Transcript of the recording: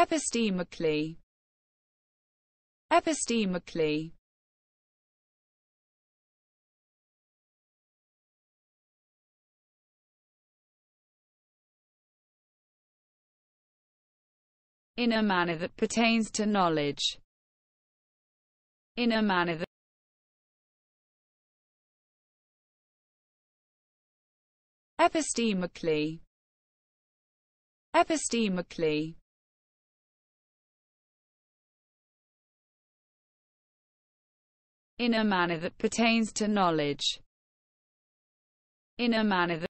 epistemically epistemically in a manner that pertains to knowledge in a manner that epistemically epistemically in a manner that pertains to knowledge in a manner that